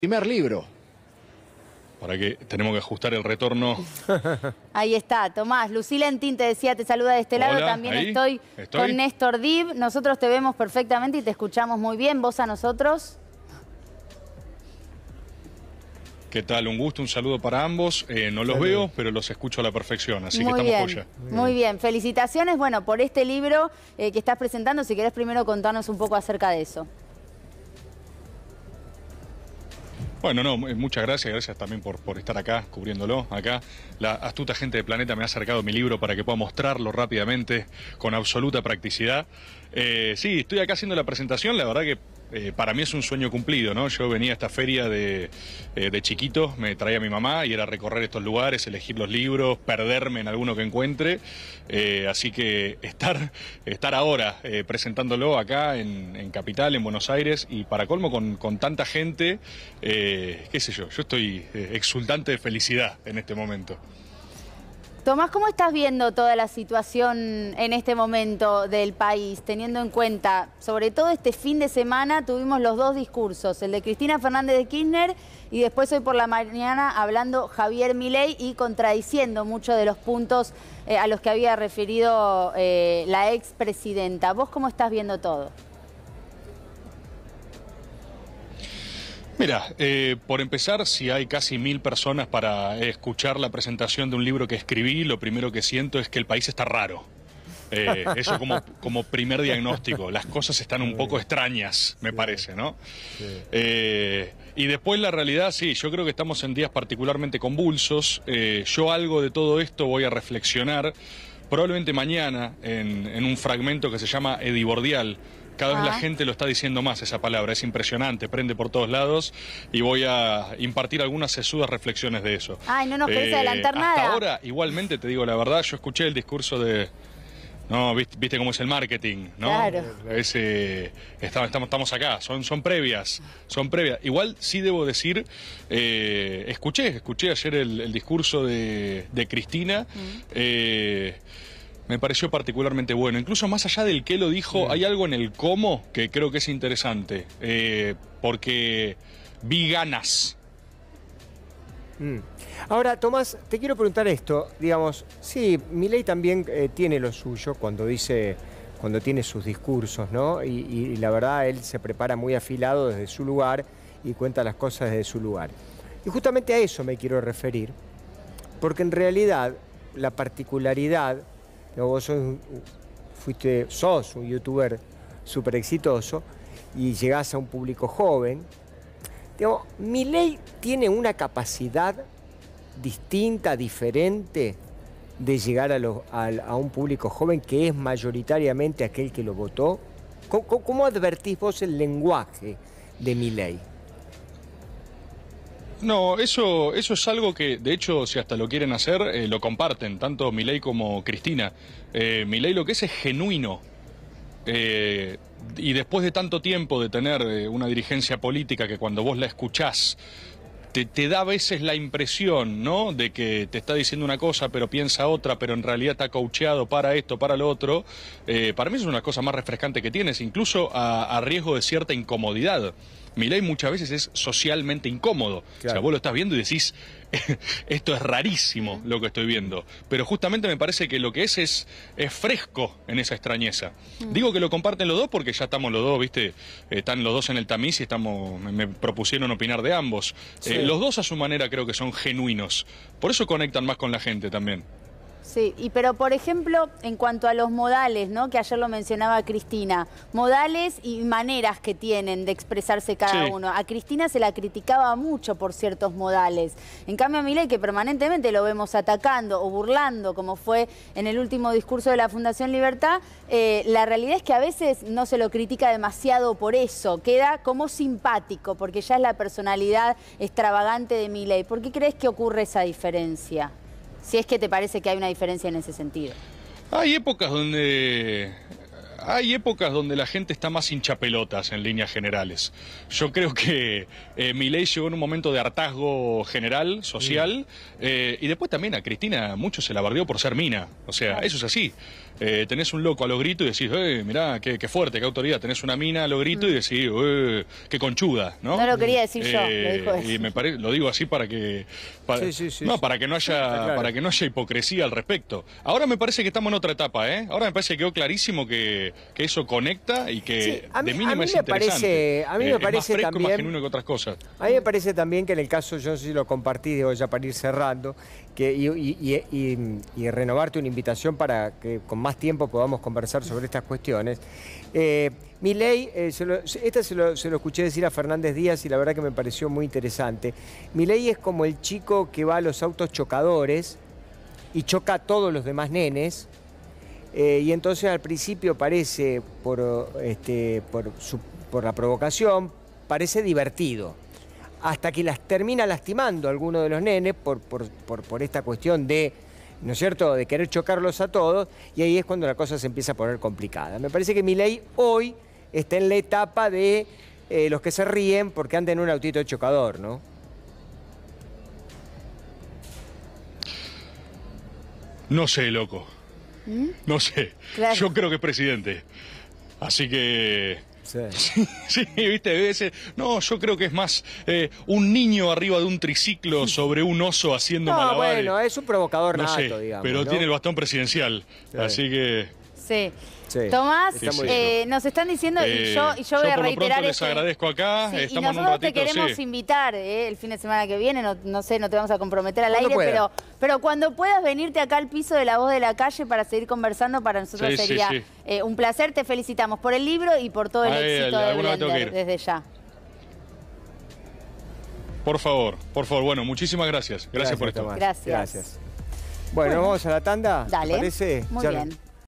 primer libro. Para que tenemos que ajustar el retorno. Ahí está, Tomás. Lucila Entín te decía, te saluda de este lado. También estoy, con Néstor Div. Nosotros te vemos perfectamente y te escuchamos muy bien. ¿Vos a nosotros? ¿Qué tal? Un gusto, un saludo para ambos. Eh, no los veo, pero los escucho a la perfección, así que estamos bien, Muy bien, felicitaciones, bueno, por este libro eh, que estás presentando. Si querés primero contarnos un poco acerca de eso. Bueno, no, eh, muchas gracias, gracias también por, por estar acá, cubriéndolo. Acá la astuta gente de Planeta me ha acercado mi libro para que pueda mostrarlo rápidamente, con absoluta practicidad. Eh, sí, estoy acá haciendo la presentación, la verdad que eh, para mí es un sueño cumplido, ¿no? Yo venía a esta feria de, eh, chiquito, me traía a mi mamá y era recorrer estos lugares, elegir los libros, perderme en alguno que encuentre. Eh, así que estar, ahora presentándolo acá en, Capital, en Buenos Aires y para colmo con, con tanta gente, qué sé yo, yo estoy exultante de felicidad en este momento. Tomás, ¿cómo estás viendo toda la situación en este momento del país, teniendo en cuenta, sobre todo este fin de semana tuvimos los dos discursos, el de Cristina Fernández de Kirchner y después hoy por la mañana hablando Javier Milei y contradiciendo muchos de los puntos eh, a los que había referido eh, la expresidenta. ¿Vos cómo estás viendo todo? Mira, eh, por empezar, si hay casi mil personas para escuchar la presentación de un libro que escribí, lo primero que siento es que el país está raro. Eh, eso como, primer diagnóstico. Las cosas están un poco extrañas, me parece, ¿no? Eh, y después la realidad, sí, yo creo que estamos en días particularmente convulsos. Eh, yo algo de todo esto voy a reflexionar probablemente mañana en, en un fragmento que se llama Edibordial cada vez la ah. gente lo está diciendo más esa palabra, es impresionante, prende por todos lados y voy a impartir algunas sesudas reflexiones de eso. Ay, no nos querés eh, adelantar nada. hasta Ahora, igualmente te digo la verdad, yo escuché el discurso de, no, viste, cómo es el marketing, ¿no? Claro. estamos, estamos acá, son, son previas, son previas. Igual sí debo decir, eh, escuché, escuché ayer el, discurso de, Cristina. Mm. Eh, me pareció particularmente bueno. Incluso más allá del que lo dijo, hay algo en el cómo que creo que es interesante, eh, porque vi ganas. Mm. Ahora, Tomás, te quiero preguntar esto. Digamos, sí, Milei también eh, tiene lo suyo cuando dice, cuando tiene sus discursos, ¿no? Y, y, la verdad, él se prepara muy afilado desde su lugar y cuenta las cosas desde su lugar. Y justamente a eso me quiero referir, porque en realidad la particularidad Vos sos un youtuber súper exitoso y llegás a un público joven. mi ley tiene una capacidad distinta, diferente de llegar a, un público joven que es mayoritariamente aquel que lo votó. cómo advertís vos el lenguaje de mi ley? No, eso, eso es algo que, de hecho, si hasta lo quieren hacer, eh, lo comparten, tanto Milei como Cristina. Eh, Milei lo que es es genuino. Eh, y después de tanto tiempo de tener una dirigencia política que cuando vos la escuchás te, da a veces la impresión, ¿no? De que te está diciendo una cosa, pero piensa otra, pero en realidad está coacheado para esto, para lo otro. Eh, para mí es una cosa más refrescante que tienes, incluso a, riesgo de cierta incomodidad. ley muchas veces es socialmente incómodo. O sea, vos lo estás viendo y decís, esto es rarísimo lo que estoy viendo. Pero justamente me parece que lo que es es, es fresco en esa extrañeza. Mm. Digo que lo comparten los dos porque ya estamos los dos, ¿viste? Están los dos en el tamiz y estamos, me, propusieron opinar de ambos. Eh, los dos a su manera creo que son genuinos. Por eso conectan más con la gente también. Sí, pero por ejemplo, en cuanto a los modales, ¿no? Que ayer lo mencionaba Cristina, modales y maneras que tienen de expresarse cada uno. A Cristina se la criticaba mucho por ciertos modales. En cambio a Milei que permanentemente lo vemos atacando o burlando, como fue en el último discurso de la Fundación Libertad, eh, la realidad es que a veces no se lo critica demasiado por eso, queda como simpático, porque ya es la personalidad extravagante de Milei. ¿Por qué crees que ocurre esa diferencia? Si es que te parece que hay una diferencia en ese sentido. Hay épocas donde hay épocas donde la gente está más hinchapelotas en líneas generales. Yo creo que eh, Milei llegó en un momento de hartazgo general, social, eh, y después también a Cristina mucho se la bardeó por ser mina. O sea, eso es así. Eh, tenés un loco a lo grito y decís, eh, mirá, qué, fuerte, qué autoridad. Tenés una mina a lo grito y mm. decís, eh, qué conchuda, ¿no? No lo quería decir yo, eh, lo Y me lo digo así para que... no, para que no haya para que no haya hipocresía al respecto. Ahora me parece que estamos en otra etapa, ¿eh? Ahora me parece que quedó clarísimo que que, eso conecta y que mí, me eh, Parece, a mí parece también. que otras cosas. A mí me parece también que en el caso, yo no sé si lo compartí, hoy ya para ir cerrando, que, y, renovarte una invitación para que con más tiempo podamos conversar sobre estas cuestiones. Eh, mi ley, eh, esta se lo, se lo, escuché decir a Fernández Díaz y la verdad que me pareció muy interesante. Mi ley es como el chico que va a los autos chocadores y choca a todos los demás nenes eh, y entonces al principio parece, por, este, por, la provocación, parece divertido. Hasta que las termina lastimando alguno de los nenes por, esta cuestión de ¿no es cierto?, de querer chocarlos a todos, y ahí es cuando la cosa se empieza a poner complicada. Me parece que mi ley hoy está en la etapa de eh, los que se ríen porque andan en un autito chocador, ¿no? No sé, loco. No sé. Yo creo que es presidente. Así que. Sí. sí, viste, no, yo creo que es más eh, un niño arriba de un triciclo sobre un oso haciendo no, malabares. Bueno, es un provocador no sé, digamos. Pero tiene el bastón presidencial, así que. Sí. Tomás, eh, nos están diciendo, y yo, voy eh, a reiterar les agradezco acá. y nosotros te queremos invitar eh, el fin de semana que viene, no, sé, no te vamos a comprometer al aire, pero, cuando puedas venirte acá al piso de La Voz de la Calle para seguir conversando, para nosotros sería un placer. Te felicitamos por el libro y por todo el éxito desde ya. Por favor, por favor. Bueno, muchísimas gracias. Gracias, por esto. Gracias. Bueno, vamos a la tanda. Dale. Muy bien.